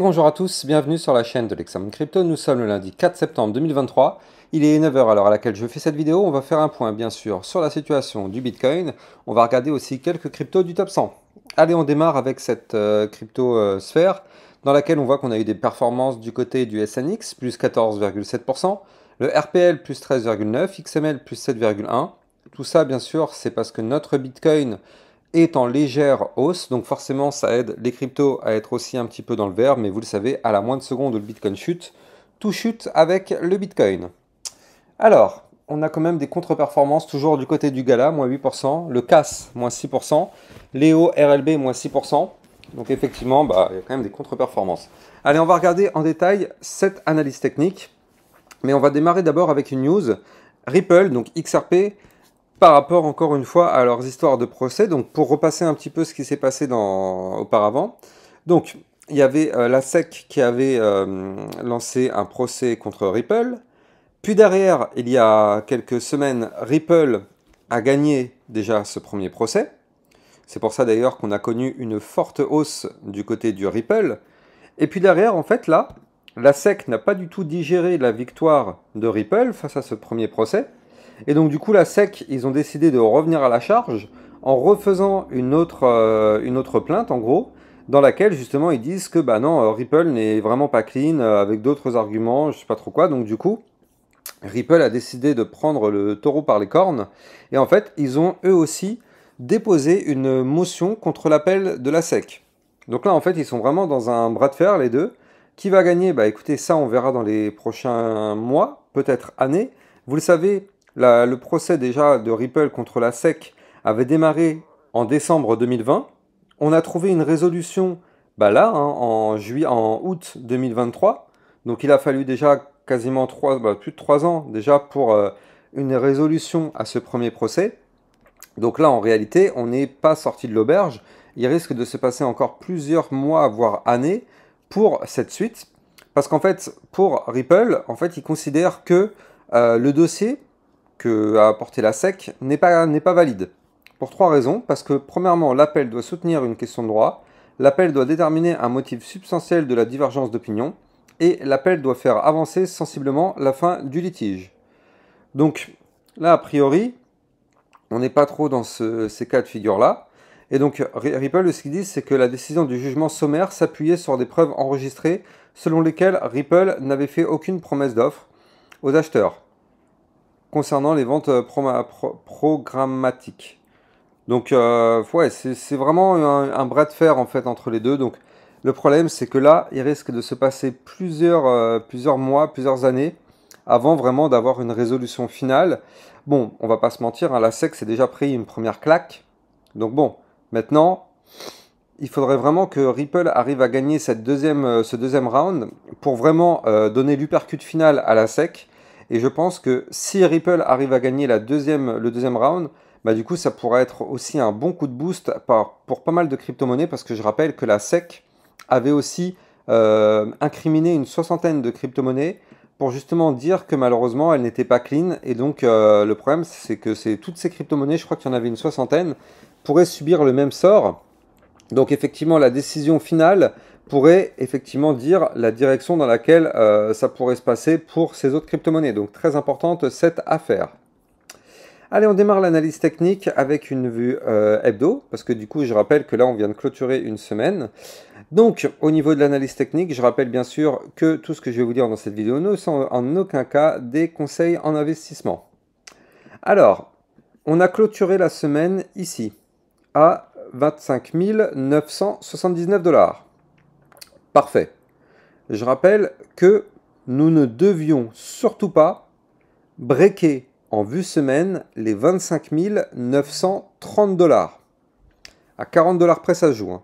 bonjour à tous, bienvenue sur la chaîne de l'Examen Crypto. Nous sommes le lundi 4 septembre 2023. Il est 9h alors à laquelle je fais cette vidéo. On va faire un point, bien sûr, sur la situation du Bitcoin. On va regarder aussi quelques cryptos du top 100. Allez, on démarre avec cette euh, crypto euh, sphère dans laquelle on voit qu'on a eu des performances du côté du SNX, plus 14,7%, le RPL, plus 13,9%, XML, plus 7,1%. Tout ça, bien sûr, c'est parce que notre Bitcoin est en légère hausse, donc forcément ça aide les cryptos à être aussi un petit peu dans le vert, mais vous le savez, à la moindre seconde où le Bitcoin chute, tout chute avec le Bitcoin. Alors, on a quand même des contre-performances toujours du côté du Gala, moins 8%, le CAS, moins 6%, Léo RLB, moins 6%. Donc effectivement, bah, il y a quand même des contre-performances. Allez, on va regarder en détail cette analyse technique, mais on va démarrer d'abord avec une news. Ripple, donc XRP, par rapport encore une fois à leurs histoires de procès. Donc pour repasser un petit peu ce qui s'est passé auparavant. Donc il y avait euh, la SEC qui avait euh, lancé un procès contre Ripple. Puis derrière, il y a quelques semaines, Ripple a gagné déjà ce premier procès. C'est pour ça d'ailleurs qu'on a connu une forte hausse du côté du Ripple. Et puis derrière, en fait, là, la SEC n'a pas du tout digéré la victoire de Ripple face à ce premier procès. Et donc du coup, la SEC, ils ont décidé de revenir à la charge en refaisant une autre, euh, une autre plainte, en gros, dans laquelle justement ils disent que bah non, euh, Ripple n'est vraiment pas clean euh, avec d'autres arguments, je sais pas trop quoi. Donc du coup, Ripple a décidé de prendre le taureau par les cornes. Et en fait, ils ont eux aussi déposé une motion contre l'appel de la SEC. Donc là, en fait, ils sont vraiment dans un bras de fer, les deux. Qui va gagner Bah écoutez, ça, on verra dans les prochains mois, peut-être années. Vous le savez, le procès déjà de Ripple contre la SEC avait démarré en décembre 2020. On a trouvé une résolution bah là, hein, en, juillet, en août 2023. Donc il a fallu déjà quasiment bah, plus de 3 ans déjà pour euh, une résolution à ce premier procès. Donc là, en réalité, on n'est pas sorti de l'auberge. Il risque de se passer encore plusieurs mois, voire années, pour cette suite. Parce qu'en fait, pour Ripple, en fait, ils considèrent que euh, le dossier qu'a apporté la SEC n'est pas, pas valide. Pour trois raisons, parce que premièrement, l'appel doit soutenir une question de droit, l'appel doit déterminer un motif substantiel de la divergence d'opinion, et l'appel doit faire avancer sensiblement la fin du litige. Donc là, a priori, on n'est pas trop dans ces cas de figure-là. Et donc Ripple, ce qu'ils disent, c'est que la décision du jugement sommaire s'appuyait sur des preuves enregistrées selon lesquelles Ripple n'avait fait aucune promesse d'offre aux acheteurs concernant les ventes euh, programmatiques. Donc, euh, ouais, c'est vraiment un, bras de fer en fait entre les deux. Donc, le problème, c'est que là, il risque de se passer plusieurs, euh, plusieurs mois, plusieurs années avant vraiment d'avoir une résolution finale. Bon, on va pas se mentir, hein, la SEC s'est déjà pris une première claque. Donc bon, maintenant, il faudrait vraiment que Ripple arrive à gagner cette deuxième, ce deuxième round pour vraiment donner l'uppercut final à la SEC et je pense que si Ripple arrive à gagner la deuxième, le deuxième round, bah du coup ça pourrait être aussi un bon coup de boost pour pas mal de crypto-monnaies parce que je rappelle que la SEC avait aussi euh, incriminé une soixantaine de crypto-monnaies pour justement dire que malheureusement elles n'étaient pas clean et donc euh, le problème c'est que toutes ces crypto-monnaies, je crois qu'il y en avait une soixantaine, pourraient subir le même sort donc effectivement, la décision finale pourrait effectivement dire la direction dans laquelle euh, ça pourrait se passer pour ces autres crypto-monnaies. Donc très importante cette affaire. Allez, on démarre l'analyse technique avec une vue euh, hebdo, parce que du coup, je rappelle que là, on vient de clôturer une semaine. Donc, au niveau de l'analyse technique, je rappelle bien sûr que tout ce que je vais vous dire dans cette vidéo ne sont en aucun cas des conseils en investissement. Alors, on a clôturé la semaine ici, à 25 979 dollars. Parfait. Je rappelle que nous ne devions surtout pas breaker en vue semaine les 25 930 dollars. À 40 dollars près, ça se joue. Hein.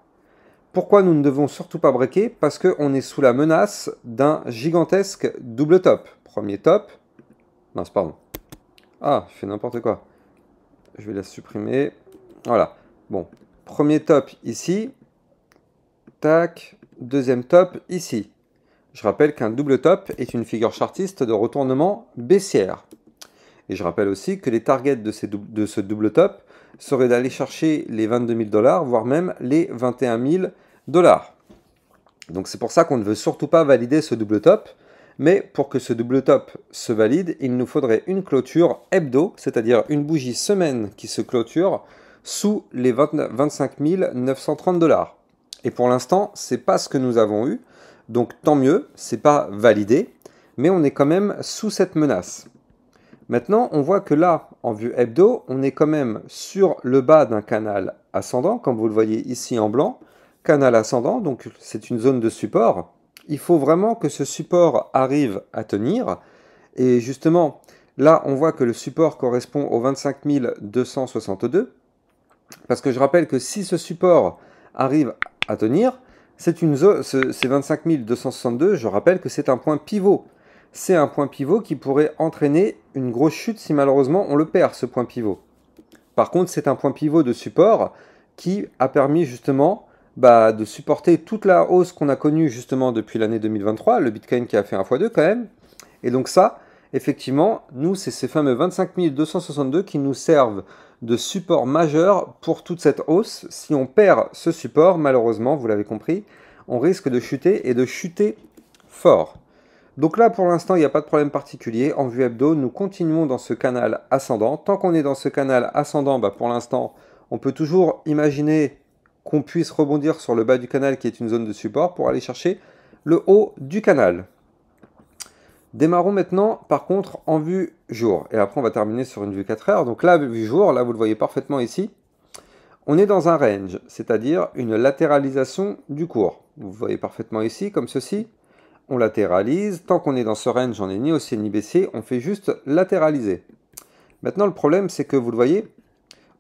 Pourquoi nous ne devons surtout pas breaker Parce qu'on est sous la menace d'un gigantesque double top. Premier top. Mince, pardon. Ah, je fais n'importe quoi. Je vais la supprimer. Voilà. Bon, Premier top ici. Tac. Deuxième top ici. Je rappelle qu'un double top est une figure chartiste de retournement baissière. Et je rappelle aussi que les targets de, de ce double top seraient d'aller chercher les 22 000 dollars, voire même les 21 000 dollars. Donc c'est pour ça qu'on ne veut surtout pas valider ce double top. Mais pour que ce double top se valide, il nous faudrait une clôture hebdo, c'est-à-dire une bougie semaine qui se clôture sous les 25 930 dollars. Et pour l'instant, ce n'est pas ce que nous avons eu. Donc tant mieux, ce n'est pas validé, mais on est quand même sous cette menace. Maintenant, on voit que là, en vue hebdo, on est quand même sur le bas d'un canal ascendant, comme vous le voyez ici en blanc. Canal ascendant, donc c'est une zone de support. Il faut vraiment que ce support arrive à tenir. Et justement, là, on voit que le support correspond aux 25 262. Parce que je rappelle que si ce support arrive à tenir, c'est une zone, 25 262, je rappelle que c'est un point pivot. C'est un point pivot qui pourrait entraîner une grosse chute si malheureusement on le perd, ce point pivot. Par contre, c'est un point pivot de support qui a permis justement bah, de supporter toute la hausse qu'on a connue justement depuis l'année 2023, le Bitcoin qui a fait 1 x2 quand même. Et donc ça, effectivement, nous, c'est ces fameux 25 262 qui nous servent de support majeur pour toute cette hausse. Si on perd ce support, malheureusement, vous l'avez compris, on risque de chuter et de chuter fort. Donc là, pour l'instant, il n'y a pas de problème particulier. En vue hebdo, nous continuons dans ce canal ascendant. Tant qu'on est dans ce canal ascendant, bah, pour l'instant, on peut toujours imaginer qu'on puisse rebondir sur le bas du canal qui est une zone de support pour aller chercher le haut du canal. Démarrons maintenant, par contre, en vue jour. Et après, on va terminer sur une vue 4 heures. Donc là, vue jour, là, vous le voyez parfaitement ici. On est dans un range, c'est-à-dire une latéralisation du cours. Vous voyez parfaitement ici, comme ceci. On latéralise. Tant qu'on est dans ce range, on n'est ni haussier ni baissier. On fait juste latéraliser. Maintenant, le problème, c'est que vous le voyez,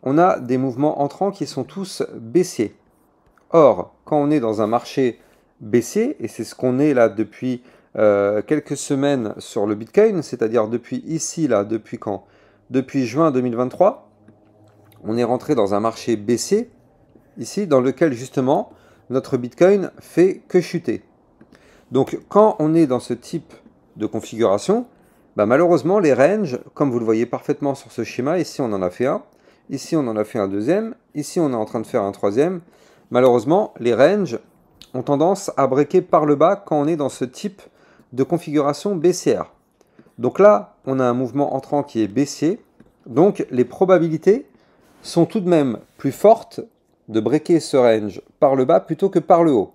on a des mouvements entrants qui sont tous baissiers. Or, quand on est dans un marché baissé, et c'est ce qu'on est là depuis euh, quelques semaines sur le Bitcoin, c'est-à-dire depuis ici, là, depuis quand Depuis juin 2023, on est rentré dans un marché baissé, ici, dans lequel justement notre Bitcoin fait que chuter. Donc quand on est dans ce type de configuration, bah, malheureusement les ranges, comme vous le voyez parfaitement sur ce schéma, ici on en a fait un, ici on en a fait un deuxième, ici on est en train de faire un troisième, malheureusement les ranges ont tendance à breaker par le bas quand on est dans ce type de configuration baissière. Donc là, on a un mouvement entrant qui est baissier, donc les probabilités sont tout de même plus fortes de breaker ce range par le bas plutôt que par le haut.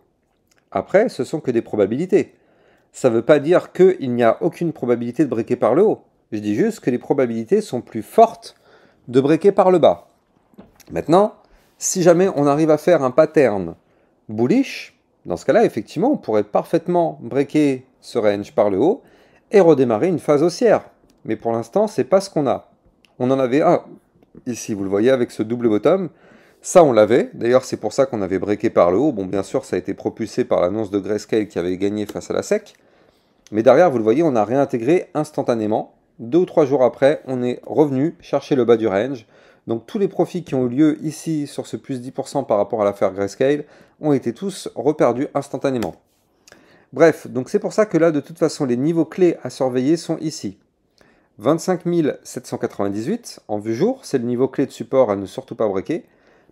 Après, ce sont que des probabilités. Ça ne veut pas dire qu'il n'y a aucune probabilité de breaker par le haut. Je dis juste que les probabilités sont plus fortes de breaker par le bas. Maintenant, si jamais on arrive à faire un pattern bullish, dans ce cas-là, effectivement, on pourrait parfaitement breaker ce range par le haut et redémarrer une phase haussière. Mais pour l'instant, c'est pas ce qu'on a. On en avait un ici, vous le voyez avec ce double bottom. Ça, on l'avait. D'ailleurs, c'est pour ça qu'on avait breaké par le haut. Bon, bien sûr, ça a été propulsé par l'annonce de Grayscale qui avait gagné face à la SEC. Mais derrière, vous le voyez, on a réintégré instantanément. Deux ou trois jours après, on est revenu chercher le bas du range. Donc tous les profits qui ont eu lieu ici sur ce plus 10% par rapport à l'affaire Grayscale ont été tous reperdus instantanément. Bref, donc c'est pour ça que là, de toute façon, les niveaux clés à surveiller sont ici. 25 798 en vue jour, c'est le niveau clé de support à ne surtout pas breaker.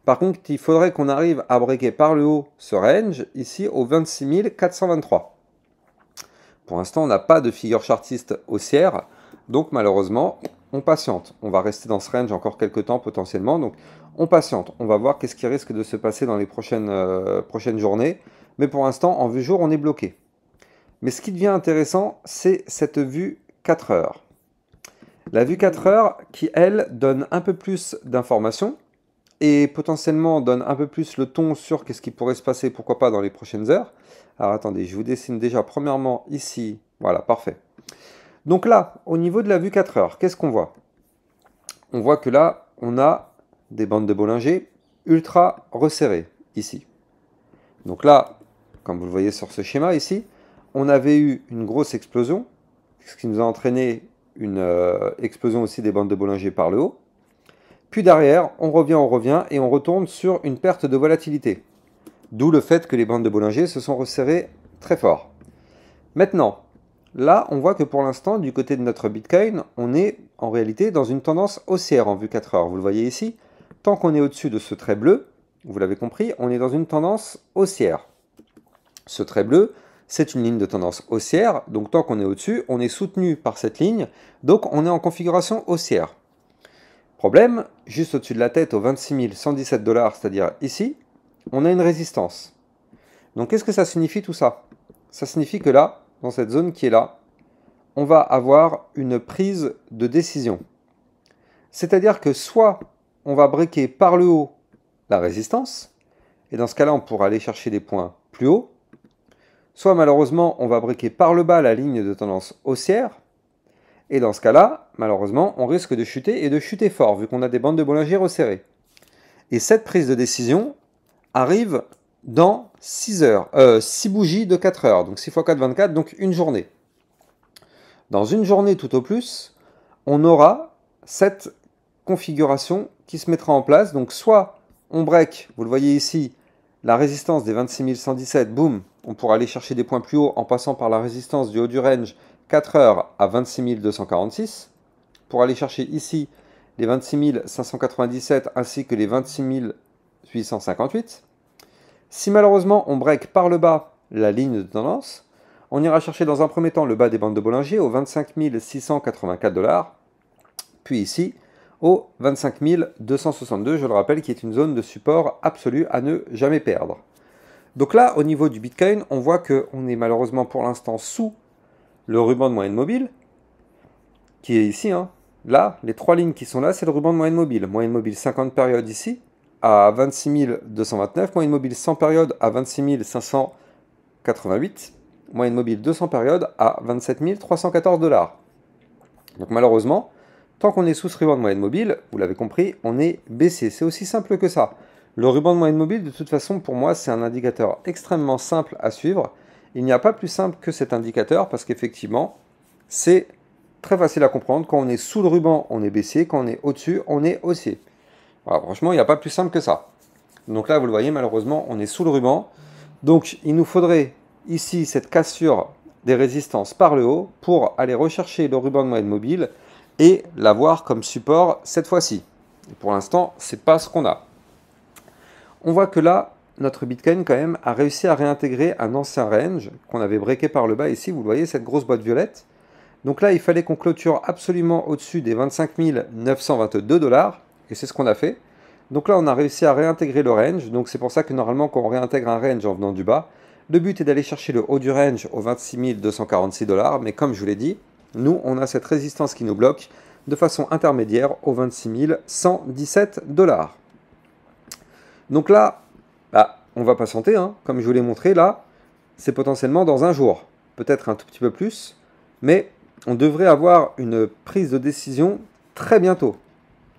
Par contre, il faudrait qu'on arrive à breaker par le haut ce range, ici au 26 423. Pour l'instant, on n'a pas de figure chartiste haussière, donc malheureusement, on patiente. On va rester dans ce range encore quelques temps potentiellement, donc on patiente. On va voir qu'est-ce qui risque de se passer dans les prochaines, euh, prochaines journées. Mais pour l'instant, en vue jour, on est bloqué. Mais ce qui devient intéressant, c'est cette vue 4 heures. La vue 4 heures qui, elle, donne un peu plus d'informations et potentiellement donne un peu plus le ton sur ce qui pourrait se passer, pourquoi pas, dans les prochaines heures. Alors attendez, je vous dessine déjà premièrement ici. Voilà, parfait. Donc là, au niveau de la vue 4 heures, qu'est-ce qu'on voit On voit que là, on a des bandes de Bollinger ultra resserrées, ici. Donc là, comme vous le voyez sur ce schéma ici, on avait eu une grosse explosion, ce qui nous a entraîné une euh, explosion aussi des bandes de Bollinger par le haut. Puis derrière, on revient, on revient et on retourne sur une perte de volatilité. D'où le fait que les bandes de Bollinger se sont resserrées très fort. Maintenant, là, on voit que pour l'instant, du côté de notre Bitcoin, on est en réalité dans une tendance haussière en vue 4 heures. Vous le voyez ici, tant qu'on est au-dessus de ce trait bleu, vous l'avez compris, on est dans une tendance haussière. Ce trait bleu, c'est une ligne de tendance haussière, donc tant qu'on est au-dessus, on est soutenu par cette ligne, donc on est en configuration haussière. Problème, juste au-dessus de la tête, aux 26 117 dollars, c'est-à-dire ici, on a une résistance. Donc qu'est-ce que ça signifie tout ça Ça signifie que là, dans cette zone qui est là, on va avoir une prise de décision. C'est-à-dire que soit on va briquer par le haut la résistance, et dans ce cas-là, on pourra aller chercher des points plus hauts, Soit malheureusement, on va briquer par le bas la ligne de tendance haussière, et dans ce cas-là, malheureusement, on risque de chuter et de chuter fort, vu qu'on a des bandes de Bollinger resserrées. Et cette prise de décision arrive dans 6 heures, 6 euh, bougies de 4 heures, donc 6 x 4, 24, donc une journée. Dans une journée tout au plus, on aura cette configuration qui se mettra en place. Donc soit on break, vous le voyez ici, la résistance des 26 117, boum, on pourra aller chercher des points plus hauts en passant par la résistance du haut du range 4 heures à 26 246. Pour aller chercher ici les 26 597 ainsi que les 26 858. Si malheureusement on break par le bas la ligne de tendance, on ira chercher dans un premier temps le bas des bandes de Bollinger au 25 684 dollars, puis ici au 25 262, je le rappelle, qui est une zone de support absolu à ne jamais perdre. Donc là, au niveau du Bitcoin, on voit qu'on est malheureusement pour l'instant sous le ruban de moyenne mobile, qui est ici. Hein. Là, les trois lignes qui sont là, c'est le ruban de moyenne mobile. Moyenne mobile 50 périodes ici, à 26 229. Moyenne mobile 100 périodes à 26 588. Moyenne mobile 200 périodes à 27 314 dollars. Donc malheureusement, tant qu'on est sous ce ruban de moyenne mobile, vous l'avez compris, on est baissé. C'est aussi simple que ça. Le ruban de moyenne mobile, de toute façon, pour moi, c'est un indicateur extrêmement simple à suivre. Il n'y a pas plus simple que cet indicateur parce qu'effectivement, c'est très facile à comprendre. Quand on est sous le ruban, on est baissé. Quand on est au-dessus, on est haussier. Ah, franchement, il n'y a pas plus simple que ça. Donc là, vous le voyez, malheureusement, on est sous le ruban. Donc, il nous faudrait ici cette cassure des résistances par le haut pour aller rechercher le ruban de moyenne mobile et l'avoir comme support cette fois-ci. Pour l'instant, c'est pas ce qu'on a. On voit que là, notre Bitcoin quand même a réussi à réintégrer un ancien range qu'on avait breaké par le bas ici, vous voyez cette grosse boîte violette. Donc là, il fallait qu'on clôture absolument au-dessus des 25 922 dollars, et c'est ce qu'on a fait. Donc là, on a réussi à réintégrer le range, donc c'est pour ça que normalement, quand on réintègre un range en venant du bas, le but est d'aller chercher le haut du range aux 26 246 dollars, mais comme je vous l'ai dit, nous, on a cette résistance qui nous bloque de façon intermédiaire aux 26 117 dollars. Donc là, bah, on va patienter, hein. comme je vous l'ai montré là, c'est potentiellement dans un jour, peut-être un tout petit peu plus, mais on devrait avoir une prise de décision très bientôt,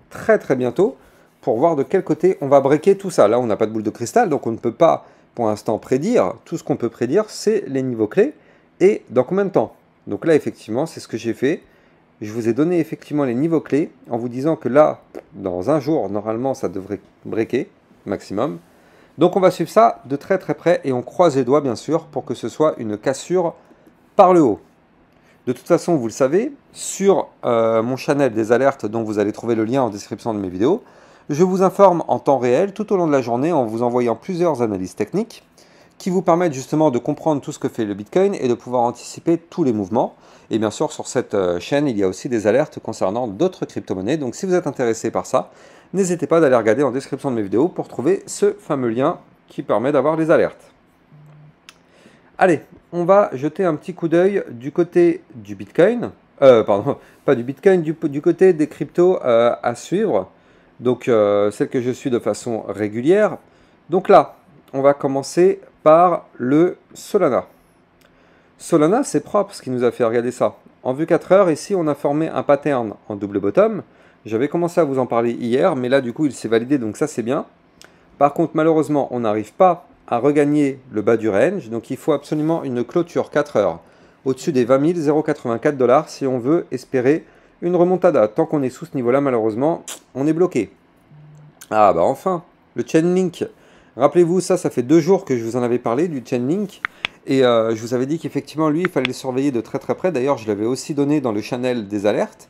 très très bientôt, pour voir de quel côté on va breaker tout ça. Là, on n'a pas de boule de cristal, donc on ne peut pas pour l'instant prédire. Tout ce qu'on peut prédire, c'est les niveaux clés et dans combien de temps. Donc là, effectivement, c'est ce que j'ai fait. Je vous ai donné effectivement les niveaux clés en vous disant que là, dans un jour, normalement, ça devrait breaker maximum. Donc on va suivre ça de très très près et on croise les doigts bien sûr pour que ce soit une cassure par le haut. De toute façon, vous le savez, sur euh, mon channel des alertes dont vous allez trouver le lien en description de mes vidéos, je vous informe en temps réel tout au long de la journée en vous envoyant plusieurs analyses techniques qui vous permettent justement de comprendre tout ce que fait le Bitcoin et de pouvoir anticiper tous les mouvements. Et bien sûr, sur cette euh, chaîne, il y a aussi des alertes concernant d'autres crypto-monnaies. Donc si vous êtes intéressé par ça, N'hésitez pas d'aller regarder en description de mes vidéos pour trouver ce fameux lien qui permet d'avoir les alertes. Allez, on va jeter un petit coup d'œil du côté du Bitcoin. Euh, pardon, pas du Bitcoin, du, côté des cryptos euh, à suivre. Donc, euh, celle que je suis de façon régulière. Donc là, on va commencer par le Solana. Solana, c'est propre ce qui nous a fait regarder ça. En vue 4 heures, ici, on a formé un pattern en double bottom j'avais commencé à vous en parler hier, mais là, du coup, il s'est validé, donc ça, c'est bien. Par contre, malheureusement, on n'arrive pas à regagner le bas du range, donc il faut absolument une clôture 4 heures au-dessus des 20 084 dollars si on veut espérer une remontada. Tant qu'on est sous ce niveau-là, malheureusement, on est bloqué. Ah bah enfin, le Chainlink. Rappelez-vous, ça, ça fait deux jours que je vous en avais parlé du Chainlink. Et euh, je vous avais dit qu'effectivement, lui, il fallait le surveiller de très très près. D'ailleurs, je l'avais aussi donné dans le channel des alertes.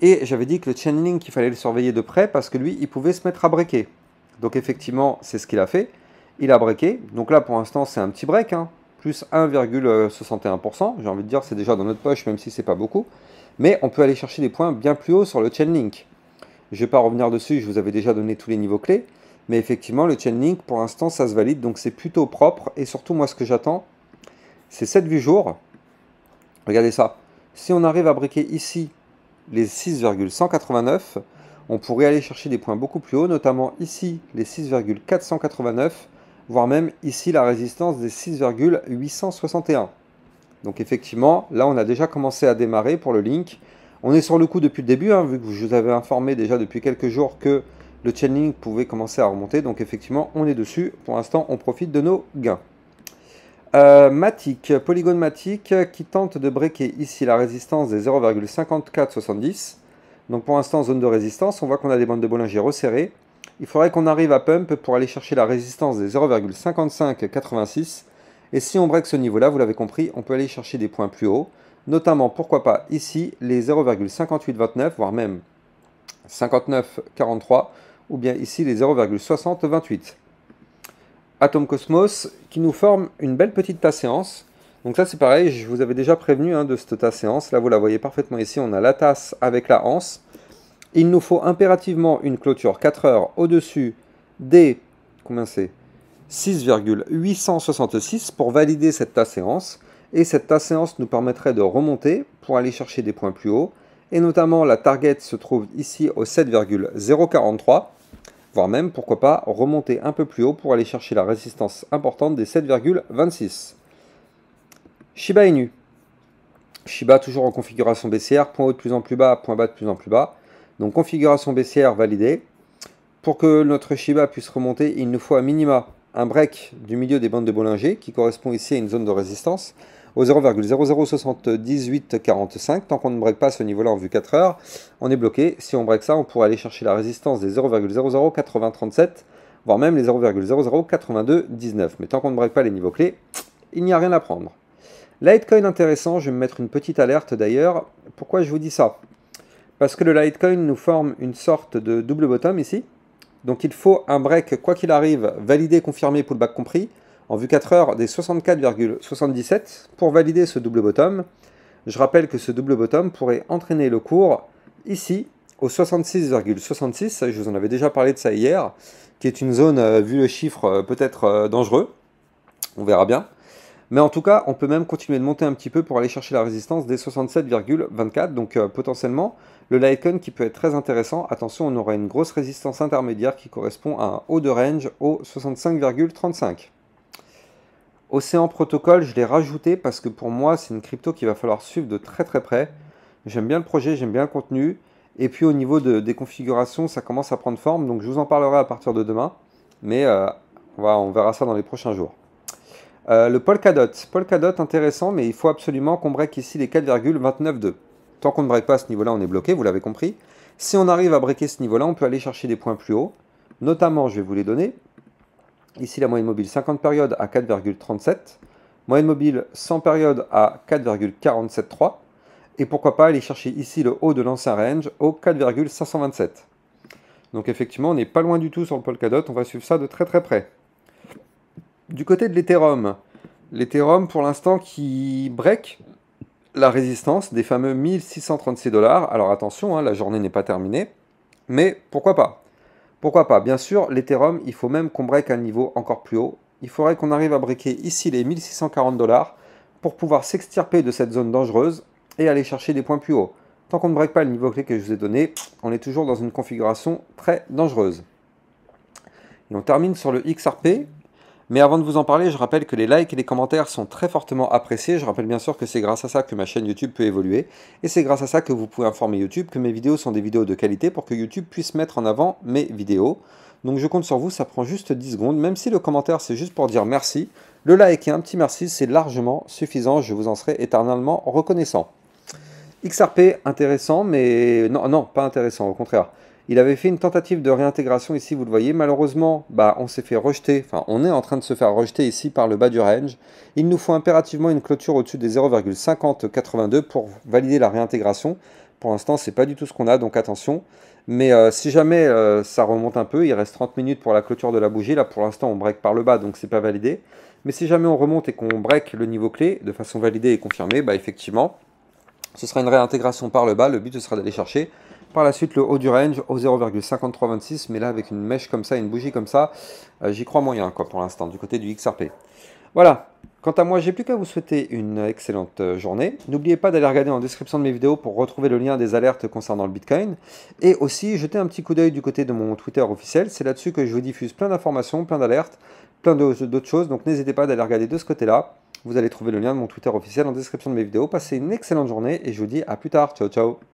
Et j'avais dit que le link il fallait le surveiller de près parce que lui, il pouvait se mettre à breaker. Donc effectivement, c'est ce qu'il a fait. Il a breaké. Donc là, pour l'instant, c'est un petit break. Hein. plus 1,61%. J'ai envie de dire, c'est déjà dans notre poche, même si c'est pas beaucoup. Mais on peut aller chercher des points bien plus haut sur le link. Je ne vais pas revenir dessus, je vous avais déjà donné tous les niveaux clés. Mais effectivement, le link, pour l'instant, ça se valide. Donc c'est plutôt propre. Et surtout, moi, ce que j'attends, c'est 7 vue jour. Regardez ça. Si on arrive à briquer ici les 6,189, on pourrait aller chercher des points beaucoup plus hauts, notamment ici les 6,489, voire même ici la résistance des 6,861. Donc effectivement, là on a déjà commencé à démarrer pour le link. On est sur le coup depuis le début, hein, vu que je vous avais informé déjà depuis quelques jours que le link pouvait commencer à remonter. Donc effectivement, on est dessus. Pour l'instant, on profite de nos gains. Euh, Matic, polygone Matic, euh, qui tente de breaker ici la résistance des 0,5470. Donc pour l'instant, zone de résistance, on voit qu'on a des bandes de Bollinger resserrées. Il faudrait qu'on arrive à pump pour aller chercher la résistance des 0,5586. Et si on break ce niveau-là, vous l'avez compris, on peut aller chercher des points plus hauts, notamment, pourquoi pas, ici, les 0,5829, voire même 59,43, ou bien ici, les 0,6028. Atom Cosmos qui nous forme une belle petite tasse séance. Donc ça c'est pareil, je vous avais déjà prévenu hein, de cette tasse séance. Là vous la voyez parfaitement ici, on a la tasse avec la hanse. Il nous faut impérativement une clôture 4 heures au-dessus des c'est 6,866 pour valider cette tasse séance. Et cette tasse séance nous permettrait de remonter pour aller chercher des points plus hauts. Et notamment la target se trouve ici au 7,043 voire même, pourquoi pas, remonter un peu plus haut pour aller chercher la résistance importante des 7,26. Shiba nu. Shiba toujours en configuration BCR, point haut de plus en plus bas, point bas de plus en plus bas. Donc configuration baissière validée. Pour que notre Shiba puisse remonter, il nous faut à minima un break du milieu des bandes de Bollinger qui correspond ici à une zone de résistance au 0,007845. Tant qu'on ne break pas ce niveau-là en vue 4 heures, on est bloqué. Si on break ça, on pourrait aller chercher la résistance des 0,008037, voire même les 0,008219. Mais tant qu'on ne break pas les niveaux clés, il n'y a rien à prendre. Litecoin intéressant, je vais me mettre une petite alerte d'ailleurs. Pourquoi je vous dis ça Parce que le Litecoin nous forme une sorte de double bottom ici. Donc il faut un break, quoi qu'il arrive, validé, confirmé, pullback compris en vue 4 heures des 64,77 pour valider ce double bottom. Je rappelle que ce double bottom pourrait entraîner le cours ici au 66,66, je vous en avais déjà parlé de ça hier, qui est une zone, euh, vu le chiffre, euh, peut-être euh, dangereux. On verra bien. Mais en tout cas, on peut même continuer de monter un petit peu pour aller chercher la résistance des 67,24. Donc potentiellement, le Lycon qui peut être très intéressant. Attention, on aura une grosse résistance intermédiaire qui correspond à un haut de range au 65,35. Océan Protocol, je l'ai rajouté parce que pour moi, c'est une crypto qu'il va falloir suivre de très très près. J'aime bien le projet, j'aime bien le contenu. Et puis au niveau de, des configurations, ça commence à prendre forme. Donc je vous en parlerai à partir de demain. Mais euh, on, verra ça dans les prochains jours. Euh, le Polkadot. Polkadot, intéressant, mais il faut absolument qu'on break ici les 4,292. Tant qu'on ne break pas ce niveau-là, on est bloqué, vous l'avez compris. Si on arrive à breaker ce niveau-là, on peut aller chercher des points plus hauts. Notamment, je vais vous les donner. Ici, la moyenne mobile 50 périodes à 4,37. Moyenne mobile 100 périodes à 4,473. Et pourquoi pas aller chercher ici le haut de l'ancien range au 4,527. Donc effectivement, on n'est pas loin du tout sur le Polkadot, on va suivre ça de très très près. Du côté de l'Ethereum, l'Ethereum pour l'instant qui break la résistance des fameux 1636 dollars. Alors attention, hein, la journée n'est pas terminée, mais pourquoi pas pourquoi pas Bien sûr, l'Ethereum, il faut même qu'on break un niveau encore plus haut. Il faudrait qu'on arrive à breaker ici les 1640 dollars pour pouvoir s'extirper de cette zone dangereuse et aller chercher des points plus hauts. Tant qu'on ne break pas le niveau clé que je vous ai donné, on est toujours dans une configuration très dangereuse. Et on termine sur le XRP mais avant de vous en parler, je rappelle que les likes et les commentaires sont très fortement appréciés. Je rappelle bien sûr que c'est grâce à ça que ma chaîne YouTube peut évoluer. Et c'est grâce à ça que vous pouvez informer YouTube que mes vidéos sont des vidéos de qualité pour que YouTube puisse mettre en avant mes vidéos. Donc je compte sur vous, ça prend juste 10 secondes. Même si le commentaire c'est juste pour dire merci, le like et un petit merci c'est largement suffisant. Je vous en serai éternellement reconnaissant. XRP, intéressant, mais non, non, pas intéressant, au contraire. Il avait fait une tentative de réintégration ici, vous le voyez. Malheureusement, bah, on s'est fait rejeter, enfin on est en train de se faire rejeter ici par le bas du range. Il nous faut impérativement une clôture au-dessus des 0,5082 pour valider la réintégration. Pour l'instant, c'est pas du tout ce qu'on a, donc attention. Mais euh, si jamais euh, ça remonte un peu, il reste 30 minutes pour la clôture de la bougie. Là, pour l'instant, on break par le bas, donc c'est pas validé. Mais si jamais on remonte et qu'on break le niveau clé de façon validée et confirmée, bah effectivement, ce sera une réintégration par le bas. Le but, ce sera d'aller chercher par la suite, le haut du range au 0,5326, mais là avec une mèche comme ça, une bougie comme ça, euh, j'y crois moyen quoi, pour l'instant, du côté du XRP. Voilà, Quant à moi, j'ai plus qu'à vous souhaiter une excellente euh, journée. N'oubliez pas d'aller regarder en description de mes vidéos pour retrouver le lien des alertes concernant le Bitcoin. Et aussi, jeter un petit coup d'œil du côté de mon Twitter officiel. C'est là-dessus que je vous diffuse plein d'informations, plein d'alertes, plein d'autres choses. Donc n'hésitez pas d'aller regarder de ce côté-là. Vous allez trouver le lien de mon Twitter officiel en description de mes vidéos. Passez une excellente journée et je vous dis à plus tard. Ciao, ciao